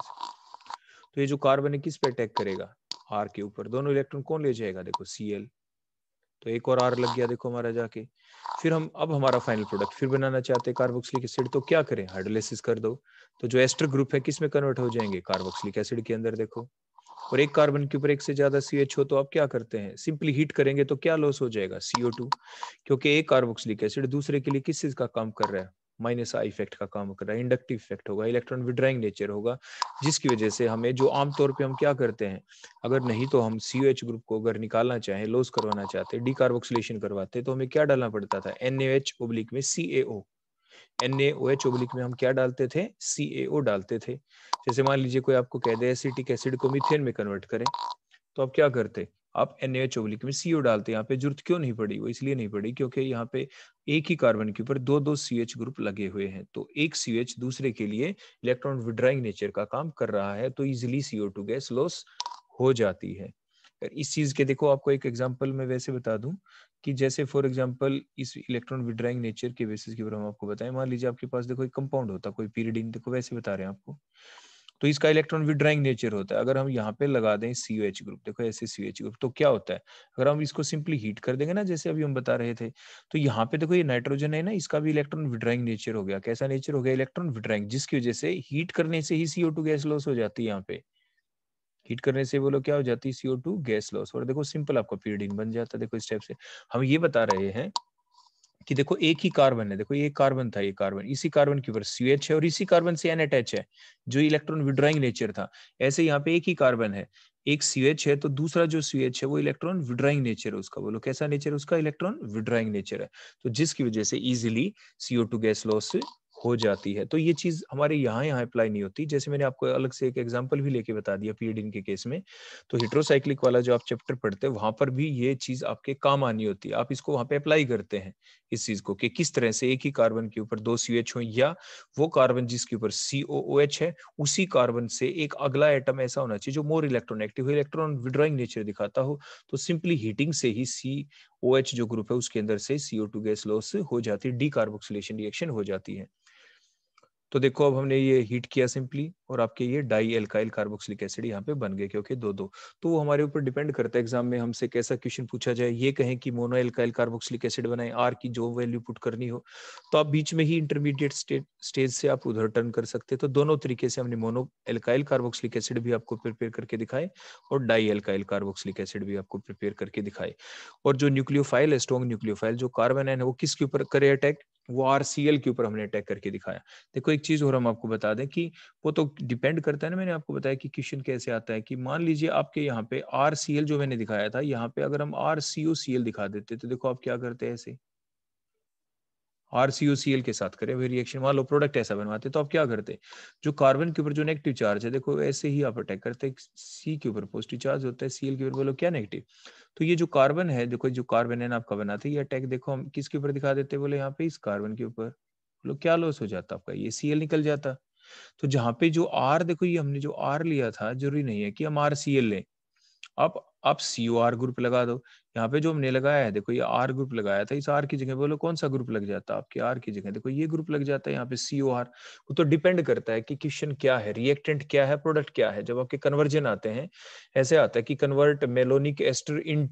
तो ये जो कार्बन है किस पे अटैक करेगा आर के ऊपर दोनों इलेक्ट्रॉन कौन ले जाएगा देखो सीएल तो एक और आर लग गया देखो हमारा जाके फिर हम अब हमारा फाइनल प्रोडक्ट फिर बनाना चाहते हैं कार्बोक्सिलिक एसिड तो क्या करें हाइड्रोलिसिस कर दो तो जो एस्टर ग्रुप है किस में कन्वर्ट हो जाएंगे कार्बोक्सिलिक एसिड के अंदर देखो और एक कार्बन के ऊपर एक से ज्यादा सी एच हो तो आप क्या करते हैं सिंपली हीट करेंगे तो क्या लॉस हो जाएगा सीओ टू क्योंकि एक कार्बोक्सिलिक एसिड दूसरे के लिए किस चीज का काम कर रहा है माइनस आई इफेक्ट का काम कर रहा है इंडक्टिव इफेक्ट होगा इलेक्ट्रॉन विड्राइंग नेचर होगा जिसकी वजह से हमें जो आमतौर पे हम क्या करते हैं अगर नहीं तो हम सी एच ग्रुप को अगर निकालना चाहें लॉस करवाना चाहते डिकार्बोक्सिलेशन करवाते तो हमें क्या डालना पड़ता था एन एच ओब्लिक में C A O N A O H oblique में हम क्या डालते थे सी ए ओ डालते थे जैसे मान लीजिए कोई आपको कह दे एसिटिक एसिड को मिथेन में कन्वर्ट करें तो आप क्या करते आप एन एच ओब्लिक में सीओ डालते यहाँ पे जरूरत क्यों नहीं पड़ी वो इसलिए नहीं पड़ी क्योंकि यहाँ पे एक ही कार्बन के ऊपर दो दो सी एच ग्रुप लगे हुए हैं तो एक सी एच दूसरे के लिए इलेक्ट्रॉन विड्राइंग नेचर का काम कर रहा है तो easily CO two gas loss हो जाती है इस चीज के देखो आपको एक एग्जाम्पल मैं वैसे बता दूं कि जैसे फॉर एग्जाम्पल इस इलेक्ट्रॉन विड्राइंग नेचर के बेसिस के ऊपर हम आपको बताएं मान लीजिए आपके पास देखो एक कंपाउंड होता कोई पीरियडिन देखो वैसे बता रहे हैं आपको तो इसका इलेक्ट्रॉन विड्राइंग नेचर होता है अगर हम यहाँ पे लगा दें सी एच ग्रुप देखो ऐसे सी एच ग्रुप तो क्या होता है अगर हम इसको सिंपली हीट कर देंगे ना जैसे अभी हम बता रहे थे तो यहाँ पे देखो ये नाइट्रोजन है ना इसका भी इलेक्ट्रॉन विड्राइंग नेचर हो गया कैसा नेचर हो गया इलेक्ट्रॉन विड्राइंग जिसकी वजह से हीट करने से ही सीओ गैस लॉस हो जाती है यहाँ पे हीट करने से बोलो क्या हो जाती है सीओ गैस लॉस और देखो सिंपल आपका पीरियडिंग बन जाता है देखो इस टाइप से हम ये बता रहे हैं कि देखो एक ही कार्बन है देखो ये कार्बन था ये कार्बन इसी कार्बन के ऊपर सी है और इसी कार्बन से एन अटैच है जो इलेक्ट्रॉन विड्राइंग नेचर था ऐसे यहाँ पे एक ही कार्बन है एक सी है तो दूसरा जो सी है वो इलेक्ट्रॉन विड्राइंग नेचर है उसका बोलो कैसा नेचर है उसका इलेक्ट्रॉन विड्राइंग नेचर है तो जिसकी वजह से इजिली सीओ गैस लॉस हो जाती है तो ये चीज हमारे यहाँ यहाँ अप्लाई नहीं होती जैसे मैंने आपको अलग से एक एग्जाम्पल भी लेके बता दिया पीएडिन के केस में तो हिट्रोसाइक्लिक वाला जो आप चैप्टर पढ़ते हैं वहां पर भी ये चीज आपके काम आनी होती है आप इसको वहां पे अप्लाई करते हैं इस चीज को कि किस तरह से एक ही कार्बन के ऊपर दो सी एच हो या वो कार्बन जिसके ऊपर सी ओ ओ एच है उसी कार्बन से एक अगला एटम ऐसा होना चाहिए जो more electron active electron withdrawing nature दिखाता हो तो सिंपली हीटिंग से ही सी ओ OH जो ग्रुप है उसके अंदर से सीओ टू गैस लॉस हो जाती है डी कार्बोक्सिलेशन रिएक्शन हो जाती है तो देखो अब हमने ये हीट किया सिंपली और आपके ये डाई एल्काइल कार्बोक्सिलिक एसिड यहाँ पे बन गए क्योंकि दो दो तो वो हमारे ऊपर डिपेंड करता है एग्जाम में हमसे कैसा क्वेश्चन पूछा जाए ये कहें कि मोनो एल्काइल कार्बोक्सिलिक एसिड बनाए आर की जो वैल्यू पुट करनी हो तो आप बीच में ही इंटरमीडिएट स्टेज से आप उधर टर्न कर सकते तो दोनों तरीके से हमने मोनो एल्काइल कार्बोक्सिलिक एसिड भी आपको प्रिपेयर करके दिखाए और डाई एल्काइल कार्बोक्सिलिक एसिड भी आपको प्रिपेयर करके दिखाए और जो न्यूक्लियोफाइल है स्ट्रॉन्ग न्यूक्लियोफाइल जो कार्बन है वो किसके ऊपर करे अटैक वो आर के ऊपर हमने अटैक करके दिखाया देखो एक चीज और हम आपको बता दें कि वो तो डिपेंड करता है ना मैंने आपको बताया कि क्वेश्चन कैसे आता है कि मान लीजिए आपके यहाँ पे आर जो मैंने दिखाया था यहाँ पे अगर हम आर दिखा देते तो देखो आप क्या करते हैं ऐसे आरसीओसीएल के साथ करें वही रिएक्शन मान लो प्रोडक्ट ऐसा बनवाते तो आप क्या करते जो कार्बन के ऊपर जो नेगेटिव चार्ज है देखो ऐसे ही आप अटैक करते सी के ऊपर पॉजिटिव चार्ज होता है सीएल के ऊपर बोलो क्या नेगेटिव तो ये जो कार्बन है देखो जो कार्बन है ना आपका बनाते ये अटैक देखो हम किसके ऊपर दिखा देते बोले यहाँ पे इस कार्बन के ऊपर बोलो क्या लॉस हो जाता आपका ये सीएल निकल जाता तो जहाँ पे जो आर देखो ये हमने जो आर लिया था जरूरी नहीं है कि हम आर सी एल लें आप आप सी ओ आर ग्रुप लगा दो यहाँ पे जो हमने लगाया है देखो ये आर ग्रुप लगाया था इस आर की जगह बोलो कौन सा ग्रुप लग जाता है आपके आर की जगह देखो ये ग्रुप लग जाता है यहाँ पे सी ओ आर वो तो डिपेंड करता है कि क्वेश्चन क्या है रिएक्टेंट क्या है प्रोडक्ट क्या है जब आपके कन्वर्जन आते हैं ऐसे आता है कि कन्वर्ट मेलोनिक एस्टर इन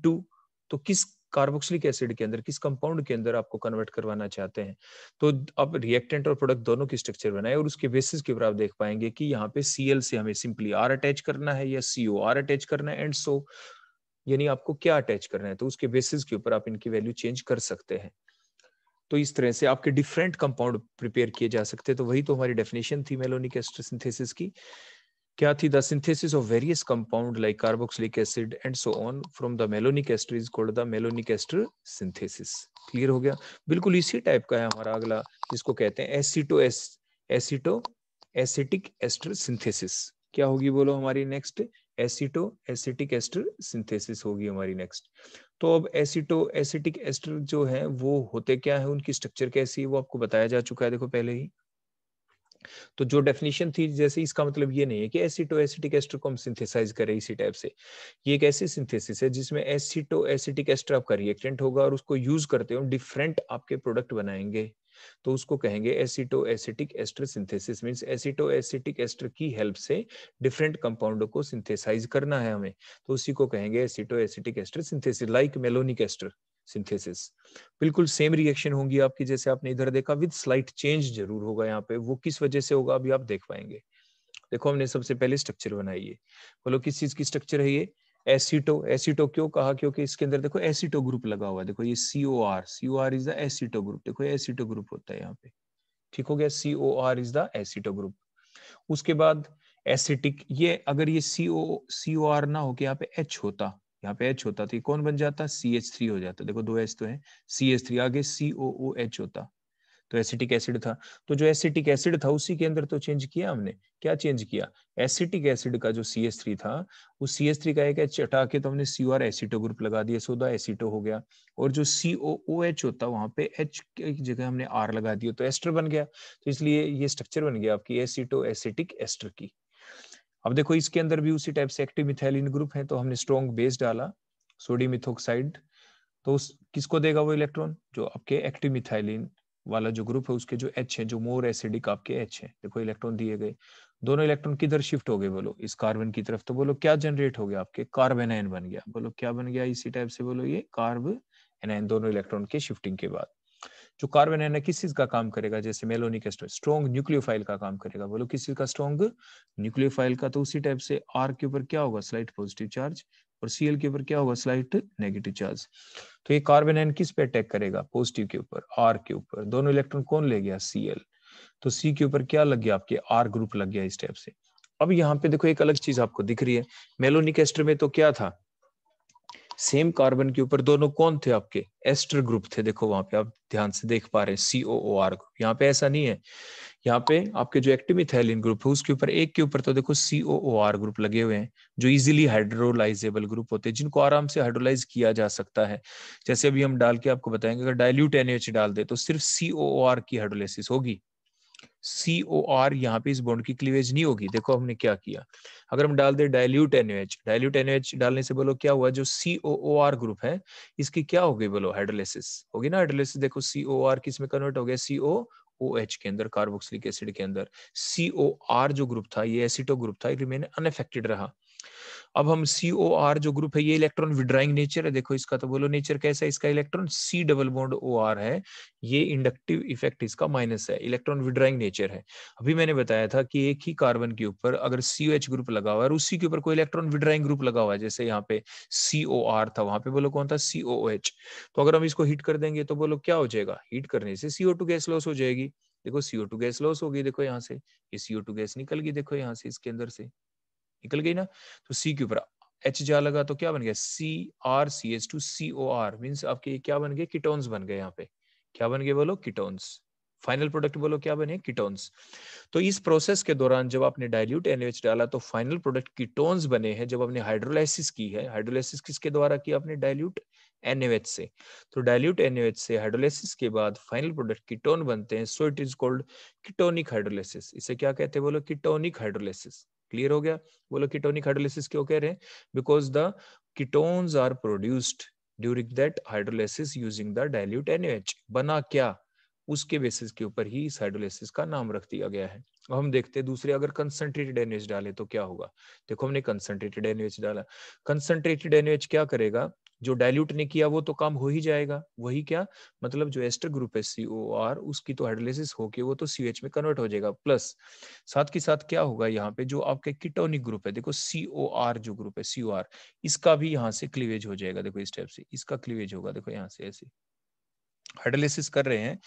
तो किस कार्बोक्सिलिक एसिड के अंदर किस कंपाउंड के अंदर आपको कन्वर्ट करवाना चाहते हैं तो आप रिएक्टेंट और प्रोडक्ट दोनों की स्ट्रक्चर बनाए और उसके बेसिस के ऊपर आप देख पाएंगे कि यहाँ पे सीएल से हमें सिंपली आर अटैच करना है या सीओ आर अटैच करना है एंड सो यानी आपको क्या अटैच करना है तो उसके बेसिस के ऊपर आप इनकी वैल्यू चेंज कर सकते हैं तो इस तरह से आपके डिफरेंट कंपाउंड प्रिपेयर किए जा सकते हैं तो वही तो हमारी डेफिनेशन थी मेलोनिक एस्टर सिंथेसिस की क्या थी the synthesis of various compound like carboxylic acid and so on from the malonic ester is called the malonic ester synthesis clear हो गया बिल्कुल इसी टाइप का है हमारा अगला जिसको कहते हैं aceto S aceto acetic ester synthesis क्या होगी बोलो हमारी next aceto acetic ester synthesis होगी हमारी नेक्स्ट तो अब एसिटो एसिटिक एस्टर जो है वो होते क्या है उनकी स्ट्रक्चर कैसी है वो आपको बताया जा चुका है देखो पहले ही तो जो डेफिनेशन थी जैसे इसका मतलब ये नहीं है कि एसिटो एसिटिक एस्टर को हम सिंथेसाइज करें इसी टाइप से ये एक ऐसी सिंथेसिस है जिसमें एसिटो एसिटिक एस्टर आपका रिएक्टेंट होगा और उसको यूज करते हो डिफरेंट आपके प्रोडक्ट बनाएंगे तो उसको कहेंगे aceto acetic ester synthesis means aceto acetic ester की हेल्प से डिफरेंट कंपाउंडों को सिंथेसाइज करना है हमें तो उसी को कहेंगे aceto acetic ester synthesis like malonic ester synthesis बिल्कुल सेम रिएक्शन होंगी आपकी जैसे आपने इधर देखा विद स्लाइट चेंज जरूर होगा यहाँ पे वो किस वजह से होगा अभी आप देख पाएंगे देखो हमने सबसे पहले स्ट्रक्चर बनाई है बोलो किस चीज की स्ट्रक्चर है ये एसीटो एसीटो क्यों कहा क्योंकि इसके अंदर देखो एसीटो ग्रुप लगा हुआ है देखो ये C O R C O R is the aceto group देखो एसीटो ग्रुप होता है यहाँ पे ठीक हो गया C O R is the aceto group उसके बाद एसिटिक ये अगर ये C O C O are ना हो के यहाँ पे एच होता यहाँ पे एच होता तो ये कौन बन जाता सी एच थ्री हो जाता देखो दो एच तो है सी एच थ्री आगे सी ओ ओ एच होता तो एसिटिक एसिड था तो जो एसिटिक एसिड था उसी के अंदर तो चेंज किया हमने क्या चेंज किया एसिटिक एसिड का जो सी एस थ्री था उस सी एस थ्री का एक चटा के तो हमने सी आर एसिटो ग्रुप लगा दिया सोदा एसिटो हो गया और जो सी ओ ओ एच होता वहां पे एच की जगह हमने आर लगा दिया तो एस्टर बन गया तो इसलिए ये स्ट्रक्चर बन गया आपकी एसिटो एसिटिक एस्टर की अब देखो इसके अंदर भी उसी टाइप से एक्टिव मिथेलिन ग्रुप है तो हमने स्ट्रॉन्ग बेस डाला सोडियम इथोक्साइड तो उस किसको देगा वो इलेक्ट्रॉन जो आपके एक्टिव मिथाइलिन वाला जो ग्रुप है उसके जो एच है जो मोर एसिडिक आपके एच है देखो इलेक्ट्रॉन दिए गए दोनों इलेक्ट्रॉन किधर शिफ्ट हो गए बोलो इस कार्बन की तरफ तो बोलो क्या जनरेट हो गया आपके कार्बन एन बन गया बोलो क्या बन गया इसी टाइप से बोलो ये कार्ब एन दोनों इलेक्ट्रॉन के शिफ्टिंग के बाद जो कार्बन एनायन किस चीज का काम करेगा जैसे मेलोनिक एस्टर स्ट्रॉन्ग न्यूक्लियोफाइल का काम करेगा बोलो किस चीज का स्ट्रॉन्ग न्यूक्लियोफाइल का तो उसी टाइप से आर के ऊपर क्या होगा स्लाइट पॉजिटिव चार्ज और सीएल के ऊपर क्या होगा स्लाइट नेगेटिव चार्ज तो ये कार्बन एन किस पे अटैक करेगा पॉजिटिव के ऊपर आर के ऊपर दोनों इलेक्ट्रॉन कौन ले गया सीएल तो सी के ऊपर क्या लग गया आपके आर ग्रुप लग गया इस टाइप से अब यहाँ पे देखो एक अलग चीज आपको दिख रही है मेलोनिक एस्टर में तो क्या था सेम कार्बन के ऊपर दोनों कौन थे आपके एस्टर ग्रुप थे देखो वहां पे आप ध्यान से देख पा रहे हैं सीओ ओ आर ग्रुप यहाँ पे ऐसा नहीं है यहाँ पे आपके जो एक्टिव ग्रुप है उसके ऊपर एक के ऊपर तो देखो सीओ ओ आर ग्रुप लगे हुए हैं जो इजिली हाइड्रोलाइजेबल ग्रुप होते हैं जिनको आराम से हाइड्रोलाइज किया जा सकता है जैसे अभी हम डाल के आपको बताएंगे अगर डायल्यूट एनएच डाल दे तो सिर्फ सीओ ओ आर की हाइड्रोलाइसिस होगी सी ओ आर यहाँ पे इस बॉन्ड की क्लीवेज नहीं होगी देखो हमने क्या किया अगर हम डाल दे डायल्यूट एनएच डायल्यूट एनएच डालने से बोलो क्या हुआ जो सी ओ ओ आर ग्रुप है इसकी क्या हो गई बोलो हाइड्रोलिसिस होगी ना हाइड्रोलिसिस देखो सी ओ आर किस में कन्वर्ट हो गया सी ओ ओ एच के अंदर कार्बोक्सिलिक एसिड के अंदर सी ओ आर जो ग्रुप था ये एसिटो ग्रुप था रिमेन अनफेक्टेड रहा अब हम सी ओ आर जो ग्रुप है ये इलेक्ट्रॉन विड्राइंग नेचर है देखो इसका तो बोलो नेचर कैसा है इसका electron C double bond O R है ये इंडक्टिव इफेक्ट इसका माइनस है इलेक्ट्रॉन विड्राइंग नेचर है अभी मैंने बताया था कि एक ही कार्बन के ऊपर अगर सी एच ग्रुप लगा हुआ है उसी के ऊपर कोई इलेक्ट्रॉन विड्राइंग ग्रुप लगा हुआ है जैसे यहाँ पे सी ओ आर था वहां पे बोलो कौन था सी ओ एच तो अगर हम इसको हीट कर देंगे तो बोलो क्या हो जाएगा हीट करने से सीओ टू गैस लॉस हो जाएगी देखो सीओ टू गैस लॉस होगी देखो यहाँ से ये सीओ टू गैस निकल गई देखो यहाँ से इसके अंदर से निकल गई ना तो सी के ऊपर एच जा लगा तो क्या बन गया C R C H two C O R means आपके क्या बन गए कीटोन्स बन गए यहाँ पे क्या बन गए बोलो कीटोन्स फाइनल प्रोडक्ट बोलो क्या बने कीटोन्स तो इस प्रोसेस के दौरान जब आपने डायल्यूट एनएच डाला तो फाइनल प्रोडक्ट कीटोन्स बने हैं जब आपने हाइड्रोलाइसिस की है हाइड्रोलाइसिस किसके द्वारा की आपने डायल्यूट एनएच से तो डायल्यूट एनएच से हाइड्रोलाइसिस के बाद फाइनल प्रोडक्ट कीटोन बनते हैं so it is called ketonic hydrolysis इसे क्या कहते हैं बोलो कीटोनिक हाइड्रोलाइसिस क्लियर हो गया बोलो कीटोनिक हाइड्रोलिसिस क्यों कह रहे हैं because the ketones are produced during that hydrolysis using the dilute NH बना क्या उसके बेसिस के ऊपर ही इस हाइड्रोलिसिस का नाम रख दिया गया है अब हम देखते हैं दूसरे अगर कंसंट्रेटेड एनएच डाले तो क्या होगा देखो हमने कंसंट्रेटेड एनएच डाला कंसंट्रेटेड एनएच क्या करेगा जो डाइल्यूट ने किया वो तो काम हो ही जाएगा वही क्या मतलब जो एस्टर ग्रुप है सी ओ आर उसकी तो हाइड्रोलिस होके वो तो सी एच में कन्वर्ट हो जाएगा प्लस साथ के साथ क्या होगा यहाँ पे जो आपके किटोनिक ग्रुप है देखो सी ओ आर जो ग्रुप है सी ओ आर इसका भी यहाँ से क्लीवेज हो जाएगा देखो इस टाइप से इसका क्लीवेज होगा देखो यहाँ से ऐसे हाइड्रोलिस कर रहे हैं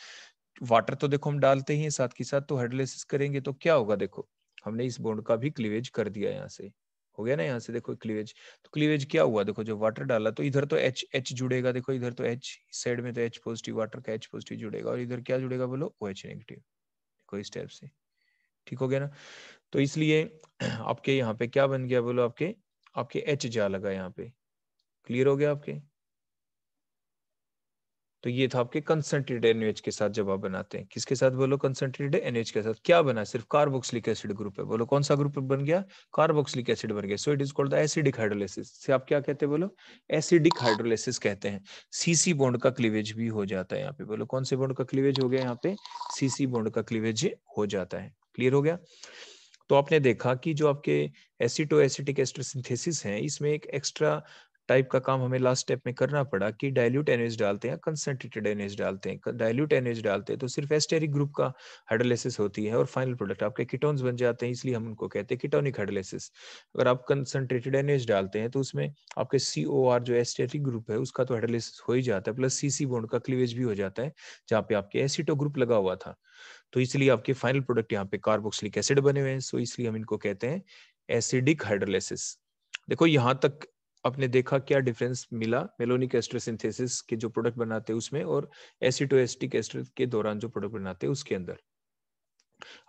वाटर तो देखो हम डालते ही हैं साथ के साथ तो हाइड्रोलिस करेंगे तो क्या होगा देखो हमने इस बोन्ड का भी क्लीवेज कर दिया यहाँ से हो गया ना यहाँ से देखो क्लीवेज तो क्लीवेज क्या हुआ देखो जब वाटर डाला तो इधर तो एच एच जुड़ेगा देखो इधर तो एच साइड में तो एच पॉजिटिव वाटर का एच पॉजिटिव जुड़ेगा और इधर क्या जुड़ेगा बोलो ओ एच नेगेटिव देखो इस टाइप से ठीक हो गया ना तो इसलिए आपके यहाँ पे क्या बन गया बोलो आपके आपके एच जा लगा यहाँ पे क्लियर हो गया आपके तो ये था आपके कंसनट्रेटेड एनएच के साथ जब आप बनाते हैं किसके साथ बोलो कंसनट्रेटेड एनएच के साथ क्या बना सिर्फ कार्बोक्सिलिक एसिड ग्रुप है बोलो कौन सा ग्रुप बन गया कार्बोक्सिलिक एसिड बन गया so it is called the acidic hydrolysis से आप क्या कहते हैं बोलो एसिडिक हाइड्रोलिसिस कहते हैं सीसी बॉन्ड का क्लीवेज भी हो जाता है यहाँ पे बोलो कौन से बॉन्ड का क्लीवेज हो गया यहाँ पे सीसी बॉन्ड का क्लीवेज हो जाता है क्लियर हो गया तो आपने देखा कि जो आपके एसिटो एसिटिक एस्टर सिंथेसिस है इसमें एक एक्स्ट्रा टाइप का काम हमें लास्ट स्टेप में करना पड़ा कि डायल्यूट एनएस डालते हैं कंसनट्रेटेड एनएस डालते हैं डायल्यूट एनएस डालते हैं तो सिर्फ एस्टेरिक ग्रुप का हाइड्रोलाइसिस होती है और फाइनल प्रोडक्ट आपके किटोन्स बन जाते हैं इसलिए हम उनको कहते हैं किटोनिक हाइड्रोलाइसिस अगर आप कंसनट्रेटेड एनएस डालते हैं तो उसमें आपके सी जो एस्टेरिक ग्रुप है उसका तो हाइड्रोलाइसिस हो ही जाता है प्लस सी सी बोन्ड का क्लीवेज भी हो जाता है जहाँ पे आपके एसिटो ग्रुप लगा हुआ था तो इसलिए आपके फाइनल प्रोडक्ट यहाँ पे कार्बोक्सिलिक एसिड बने हुए हैं सो इसलिए हम इनको कहते हैं एसिडिक हाइड्रोलाइसिस देखो यहाँ तक आपने देखा क्या डिफरेंस मिला मेलोनिक एस्ट्रोसिंथेसिस के जो प्रोडक्ट बनाते हैं उसमें और एसिटोएस्टिक एस्टर के दौरान जो प्रोडक्ट बनाते हैं उसके अंदर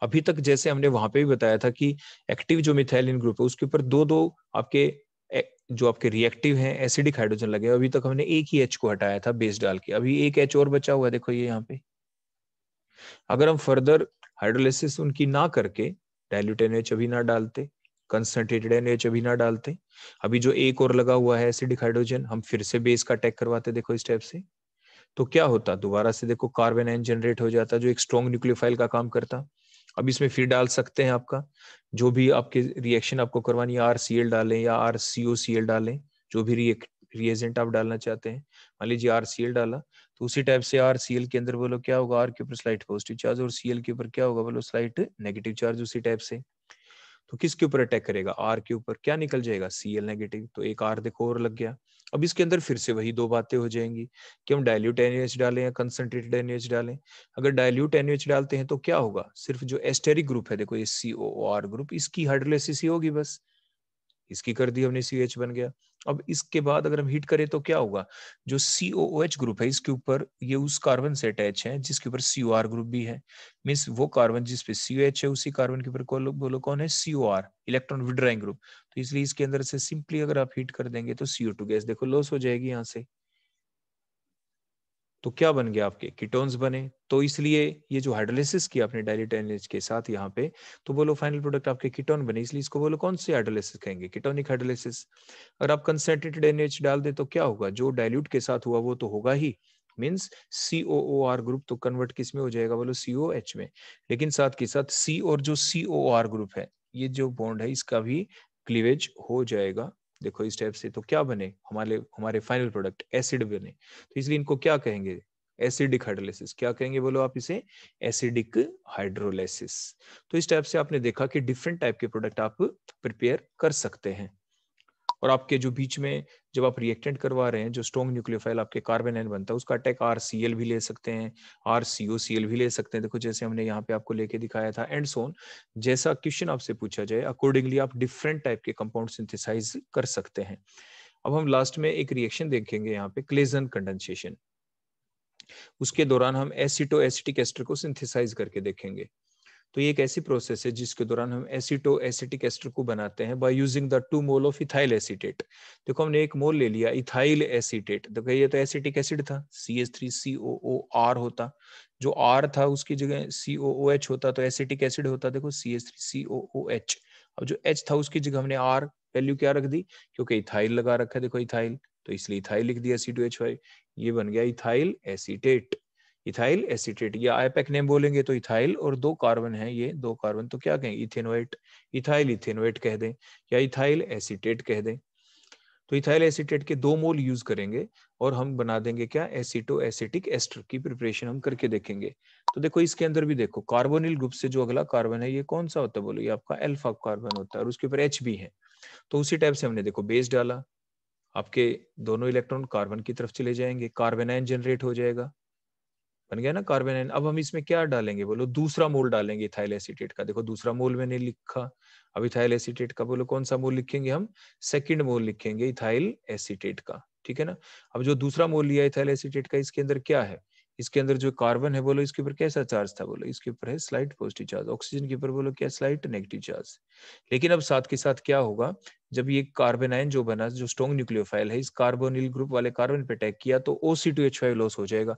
अभी तक जैसे हमने वहां पे भी बताया था कि एक्टिव जो मिथाइलिन ग्रुप है उसके ऊपर दो दो आपके जो आपके रिएक्टिव हैं एसिडिक हाइड्रोजन लगे अभी तक हमने एक ही एच को हटाया था बेस डाल के अभी एक एच और बचा हुआ है देखो ये यहाँ पे अगर हम फर्दर हाइड्रोलिसिस उनकी ना करके डायल्यूट एनएच अभी ना डालते कंसनट्रेटेड एच अभी ना डालते अभी जो एक और लगा हुआ है एसिडिक हाइड्रोजन हम फिर से बेस का अटैक करवाते देखो इस टाइप से तो क्या होता दोबारा से देखो कार्बन एन जनरेट हो जाता जो एक स्ट्रॉन्ग न्यूक्लियोफाइल का काम करता अब इसमें फिर डाल सकते हैं आपका जो भी आपके रिएक्शन आपको करवानी है आर सी एल डालें या are C O C L डालें जो भी रिएजेंट आप डालना चाहते हैं मान लीजिए आर सी एल डाला तो उसी टाइप से आर सी एल के अंदर बोलो क्या होगा आर के ऊपर स्लाइट पॉजिटिव चार्ज और सी एल के ऊपर क्या होगा बोलो स्लाइट नेगेटिव चार्ज उसी टाइप से तो किसके ऊपर अटैक करेगा आर के ऊपर क्या निकल जाएगा सी एल नेगेटिव तो एक आर देखो और लग गया अब इसके अंदर फिर से वही दो बातें हो जाएंगी कि हम डायल्यूट एनएच डालें या कंसनट्रेटेड एनएच डालें अगर डायल्यूट एनएच डालते हैं तो क्या होगा सिर्फ जो एस्टेरिक ग्रुप है देखो ये सी ओ आर ग्रुप इसकी हाइड्रोलिस ही होगी बस इसकी कर दी हमने सी बन गया अब इसके बाद अगर हम हीट करें तो क्या होगा जो सी ग्रुप है इसके ऊपर ये उस कार्बन से अटैच है जिसके ऊपर सी ग्रुप भी है मीन्स वो कार्बन जिसपे सी एच है उसी कार्बन के ऊपर बोलो कौन है सी इलेक्ट्रॉन विड्राइंग ग्रुप तो इसलिए इसके अंदर से सिंपली अगर आप हीट कर देंगे तो सीओ गैस देखो लॉस हो जाएगी यहाँ से तो क्या बन गया आपके कीटोन्स बने तो इसलिए ये जो हाइड्रोलिसिस किया आपने डायरेक्ट एनएच के साथ यहाँ पे तो बोलो फाइनल प्रोडक्ट आपके कीटोन बने इसलिए इसको बोलो कौन से हाइड्रोलिसिस कहेंगे कीटोनिक हाइड्रोलिसिस अगर आप कंसेंट्रेटेड एनएच डाल दे तो क्या होगा जो डायल्यूट के साथ हुआ वो तो होगा ही means C O O R group तो कन्वर्ट किस में हो जाएगा बोलो सी ओ एच में लेकिन साथ के साथ सी और जो सी ओ आर ग्रुप है ये जो बॉन्ड है इसका भी क्लीवेज हो जाएगा देखो इस टाइप से तो क्या बने हमारे हमारे फाइनल प्रोडक्ट एसिड बने तो इसलिए इनको क्या कहेंगे एसिडिक हाइड्रोलाइसिस क्या कहेंगे बोलो आप इसे एसिडिक हाइड्रोलाइसिस तो इस टाइप से आपने देखा कि डिफरेंट टाइप के प्रोडक्ट आप प्रिपेयर कर सकते हैं और आपके जो बीच में जब आप रिएक्टेंट करवा रहे हैं जो स्ट्रॉन्ग न्यूक्लियोफाइल आपके कार्बन एन बनता है उसका अटैक आर सी एल भी ले सकते हैं are C O C L भी ले सकते हैं देखो जैसे हमने यहाँ पे आपको लेके दिखाया था एंड सोन जैसा क्वेश्चन आपसे पूछा जाए अकॉर्डिंगली आप डिफरेंट टाइप के कंपाउंड सिंथिसाइज कर सकते हैं अब हम लास्ट में एक रिएक्शन देखेंगे यहाँ पे क्लेजन कंडेंसेशन उसके दौरान हम एसिटो एसिटिक एस्टर को सिंथेसाइज करके देखेंगे तो ये एक ऐसी प्रोसेस है जिसके दौरान हम एसिटो एसिटिक एस्टर को बनाते हैं by using the two mole of ethyl acetate देखो हमने एक मोल ले लिया इथाइल एसिटेट देखो ये तो एसिटिक एसिड था C S three C O O R होता जो आर था उसकी जगह सी ओ ओ एच होता तो एसिटिक एसिड होता देखो C S three C O O H अब जो एच था उसकी जगह हमने आर वैल्यू क्या रख दी क्योंकि इथाइल लगा रखा है देखो इथाइल तो इसलिए इथाइल लिख दिया सी टू एच वाई ये बन गया इथाइल एसिटेट इथाइल एसिटेट या आईपैक नेम बोलेंगे तो इथाइल और दो कार्बन है ये दो कार्बन तो क्या कहें इथेनोएट इथाइल इथेनोएट कह दें या इथाइल एसिटेट कह दें तो इथाइल एसिटेट के दो मोल यूज करेंगे और हम बना देंगे क्या एसिटो एसिटिक एस्टर की प्रिपरेशन हम करके देखेंगे तो देखो इसके अंदर भी देखो कार्बोनिल ग्रुप से जो अगला कार्बन है ये कौन सा होता है बोलो ये आपका एल्फा कार्बन होता है और उसके ऊपर एच भी है तो उसी टाइप से हमने देखो बेस डाला आपके दोनों इलेक्ट्रॉन कार्बन की तरफ चले जाएंगे कार्बेनाइन जनरेट हो जाएगा बन गया ना कार्बेनाइन अब हम इसमें क्या डालेंगे बोलो दूसरा मोल डालेंगे इथाइल एसिटेट का देखो दूसरा मोल मैंने लिखा अब इथाइल एसिटेट का बोलो कौन सा मोल लिखेंगे हम सेकंड मोल लिखेंगे इथाइल एसिटेट का ठीक है ना अब जो दूसरा मोल लिया इथाइल एसिटेट का इसके अंदर क्या है इसके अंदर जो कार्बन है बोलो इसके ऊपर कैसा चार्ज था बोलो इसके ऊपर है स्लाइट पॉजिटिव चार्ज ऑक्सीजन के ऊपर बोलो क्या स्लाइट नेगेटिव चार्ज लेकिन अब साथ के साथ क्या होगा जब ये कार्बन आयन जो बना जो स्ट्रॉन्ग न्यूक्लियोफाइल है इस कार्बोनिल ग्रुप वाले कार्बन पे अटैक किया तो O C two H five loss हो जाएगा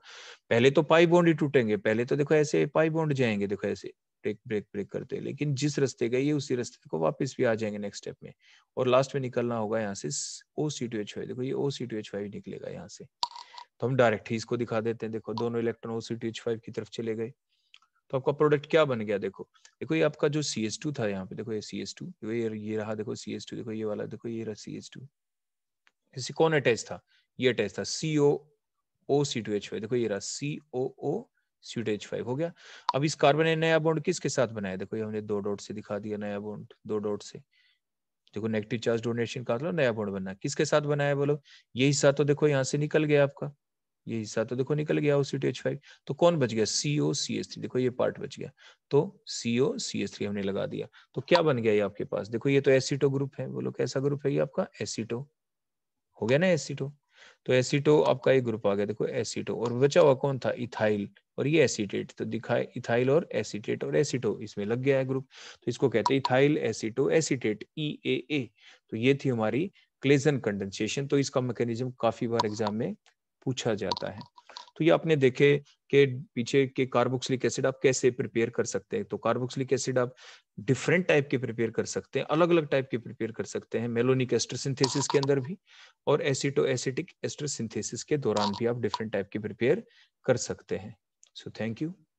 पहले तो पाई बॉन्ड ही टूटेंगे पहले तो देखो ऐसे पाई बॉन्ड जाएंगे देखो ऐसे ब्रेक ब्रेक ब्रेक करते हैं लेकिन जिस रास्ते गए ये उसी रस्ते को वापस भी आ जाएंगे नेक्स्ट स्टेप में और लास्ट में निकलना होगा यहाँ से O C two H five देखो ये O C two H five निकलेगा यहाँ से तो हम डायरेक्ट ही इसको दिखा देते हैं देखो दोनों electron OC C T H five की तरफ चले गए तो आपका प्रोडक्ट क्या बन गया देखो देखो ये आपका जो सी एस टू था यहाँ पे देखो ये सी एस टू ये ये रहा देखो सी एस टू देखो ये वाला देखो ये रहा सी एस टू इसी कौन अटैच था ये अटैच था C O O C two H five देखो ये रहा C O O C two H five हो गया अब इस कार्बन ने नया बॉन्ड किसके साथ बनाया देखो ये हमने दो डॉट से दिखा दिया नया बॉन्ड दो डॉट से देखो नेगेटिव चार्ज डोनेशन कर लो नया बॉन्ड बनना किसके साथ बनाया बोलो यही साथ तो देखो यहाँ से निकल गया आपका ये हिस्सा तो देखो निकल गया उसी टी फाइव तो कौन बच गया सी ओ सी एस थ्री देखो ये पार्ट बच गया तो सी ओ सी एस थ्री हमने लगा दिया तो क्या बन गया ये आपके पास देखो ये तो एसिटो ग्रुप है बोलो कैसा ग्रुप है ये आपका एसिटो हो गया ना एसिटो तो एसिटो आपका एक ग्रुप आ गया देखो एसिटो और बचा हुआ कौन था इथाइल और ये एसिटेट तो दिखाए इथाइल और एसिटेट और एसिटो इसमें लग गया है ग्रुप तो इसको कहते हैं इथाइल एसिटो एसिटेट ई ए ए तो ये थी हमारी क्लेजन कंडेंसेशन तो इसका मैकेनिज्म काफी बार एग्जाम में पूछा जाता है तो ये आपने देखे के पीछे के कार्बोक्सिलिक एसिड आप कैसे प्रिपेयर कर सकते हैं तो कार्बोक्सिलिक एसिड आप डिफरेंट टाइप के प्रिपेयर कर सकते हैं अलग अलग टाइप के प्रिपेयर कर सकते हैं मेलोनिक एस्ट्रोसिंथेसिस के अंदर भी और एसिटो एसिटिक एस्ट्रोसिंथेसिस के दौरान भी आप डिफरेंट टाइप के प्रिपेयर कर सकते हैं सो थैंक यू